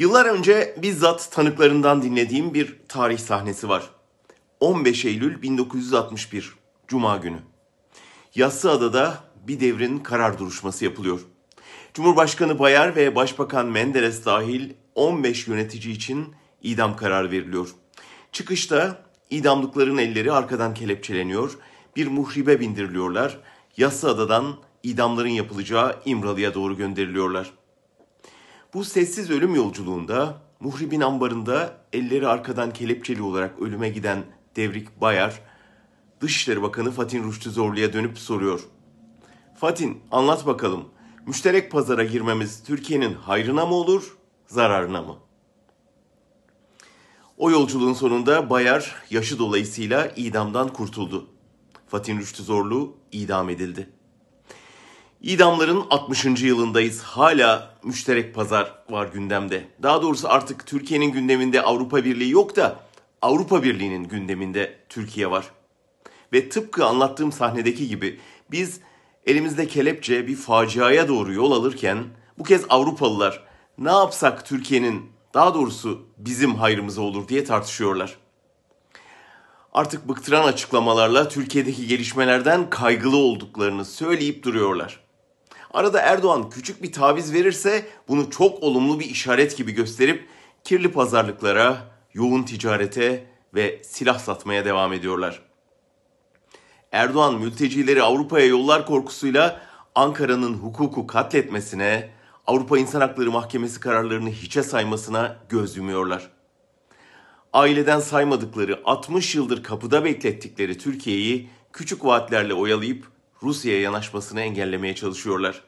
Yıllar önce bizzat tanıklarından dinlediğim bir tarih sahnesi var. 15 Eylül 1961 Cuma günü. Yassıada'da bir devrin karar duruşması yapılıyor. Cumhurbaşkanı Bayar ve Başbakan Menderes dahil 15 yönetici için idam kararı veriliyor. Çıkışta idamlıkların elleri arkadan kelepçeleniyor, bir muhribe bindiriliyorlar, Yassıada'dan idamların yapılacağı İmralı'ya doğru gönderiliyorlar. Bu sessiz ölüm yolculuğunda Muhrib'in ambarında elleri arkadan kelepçeli olarak ölüme giden Devrik Bayar, Dışişleri Bakanı Fatin Rüştü Zorlu'ya dönüp soruyor. Fatin anlat bakalım müşterek pazara girmemiz Türkiye'nin hayrına mı olur, zararına mı? O yolculuğun sonunda Bayar yaşı dolayısıyla idamdan kurtuldu. Fatin Rüştü Zorlu idam edildi. İdamların 60. yılındayız. Hala müşterek pazar var gündemde. Daha doğrusu artık Türkiye'nin gündeminde Avrupa Birliği yok da Avrupa Birliği'nin gündeminde Türkiye var. Ve tıpkı anlattığım sahnedeki gibi biz elimizde kelepçe bir faciaya doğru yol alırken bu kez Avrupalılar ne yapsak Türkiye'nin daha doğrusu bizim hayrımıza olur diye tartışıyorlar. Artık bıktıran açıklamalarla Türkiye'deki gelişmelerden kaygılı olduklarını söyleyip duruyorlar. Arada Erdoğan küçük bir taviz verirse bunu çok olumlu bir işaret gibi gösterip kirli pazarlıklara, yoğun ticarete ve silah satmaya devam ediyorlar. Erdoğan mültecileri Avrupa'ya yollar korkusuyla Ankara'nın hukuku katletmesine, Avrupa İnsan Hakları Mahkemesi kararlarını hiçe saymasına göz yumuyorlar. Aileden saymadıkları 60 yıldır kapıda beklettikleri Türkiye'yi küçük vaatlerle oyalayıp Rusya'ya yanaşmasını engellemeye çalışıyorlar.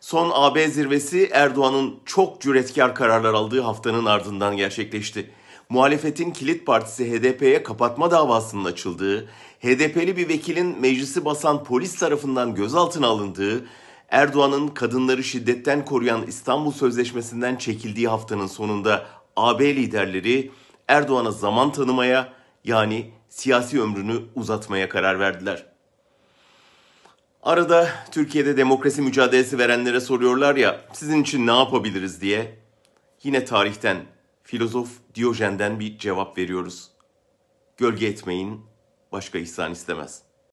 Son AB zirvesi Erdoğan'ın çok cüretkar kararlar aldığı haftanın ardından gerçekleşti. Muhalefetin kilit partisi HDP'ye kapatma davasının açıldığı, HDP'li bir vekilin meclisi basan polis tarafından gözaltına alındığı, Erdoğan'ın kadınları şiddetten koruyan İstanbul Sözleşmesi'nden çekildiği haftanın sonunda AB liderleri Erdoğan'a zaman tanımaya yani siyasi ömrünü uzatmaya karar verdiler. Arada Türkiye'de demokrasi mücadelesi verenlere soruyorlar ya sizin için ne yapabiliriz diye. Yine tarihten, filozof Diyojen'den bir cevap veriyoruz. Gölge etmeyin, başka ihsan istemez.''